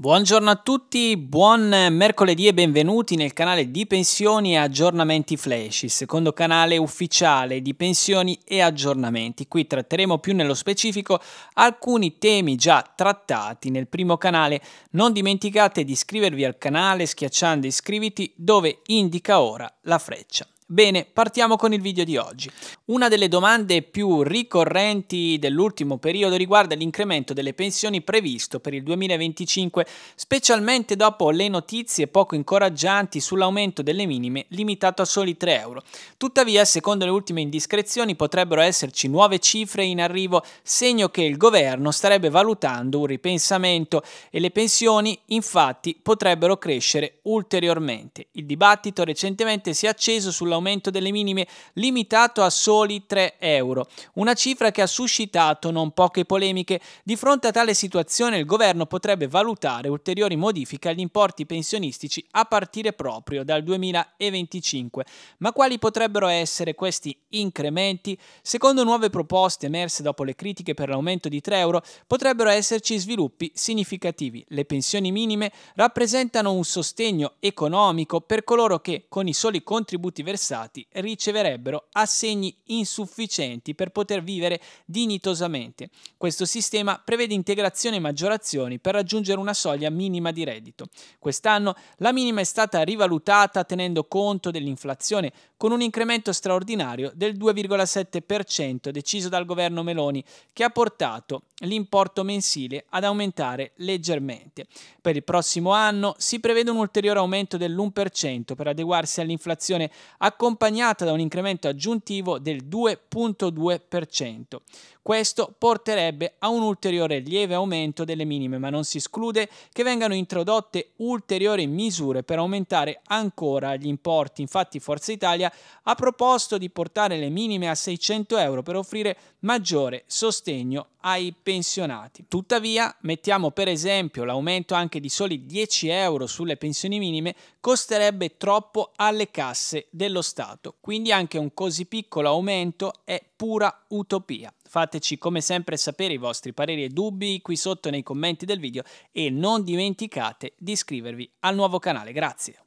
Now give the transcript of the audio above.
Buongiorno a tutti, buon mercoledì e benvenuti nel canale di pensioni e aggiornamenti Flash, il secondo canale ufficiale di pensioni e aggiornamenti. Qui tratteremo più nello specifico alcuni temi già trattati nel primo canale. Non dimenticate di iscrivervi al canale schiacciando iscriviti dove indica ora la freccia. Bene, partiamo con il video di oggi. Una delle domande più ricorrenti dell'ultimo periodo riguarda l'incremento delle pensioni previsto per il 2025, specialmente dopo le notizie poco incoraggianti sull'aumento delle minime limitato a soli 3 euro. Tuttavia, secondo le ultime indiscrezioni, potrebbero esserci nuove cifre in arrivo, segno che il governo starebbe valutando un ripensamento e le pensioni infatti potrebbero crescere ulteriormente. Il dibattito recentemente si è acceso sull'aumento delle minime limitato a soli soli 3 euro, una cifra che ha suscitato non poche polemiche. Di fronte a tale situazione il governo potrebbe valutare ulteriori modifiche agli importi pensionistici a partire proprio dal 2025. Ma quali potrebbero essere questi incrementi? Secondo nuove proposte emerse dopo le critiche per l'aumento di 3 euro, potrebbero esserci sviluppi significativi. Le pensioni minime rappresentano un sostegno economico per coloro che, con i soli contributi versati, riceverebbero assegni insufficienti per poter vivere dignitosamente. Questo sistema prevede integrazione e maggiorazioni per raggiungere una soglia minima di reddito. Quest'anno la minima è stata rivalutata tenendo conto dell'inflazione con un incremento straordinario del 2,7% deciso dal governo Meloni che ha portato l'importo mensile ad aumentare leggermente. Per il prossimo anno si prevede un ulteriore aumento dell'1% per adeguarsi all'inflazione accompagnata da un incremento aggiuntivo del del 2.2%. Questo porterebbe a un ulteriore lieve aumento delle minime, ma non si esclude che vengano introdotte ulteriori misure per aumentare ancora gli importi. Infatti Forza Italia ha proposto di portare le minime a 600 euro per offrire maggiore sostegno ai pensionati. Tuttavia, mettiamo per esempio l'aumento anche di soli 10 euro sulle pensioni minime costerebbe troppo alle casse dello Stato, quindi anche un così piccolo aumento è pura utopia. Fateci come sempre sapere i vostri pareri e dubbi qui sotto nei commenti del video e non dimenticate di iscrivervi al nuovo canale. Grazie.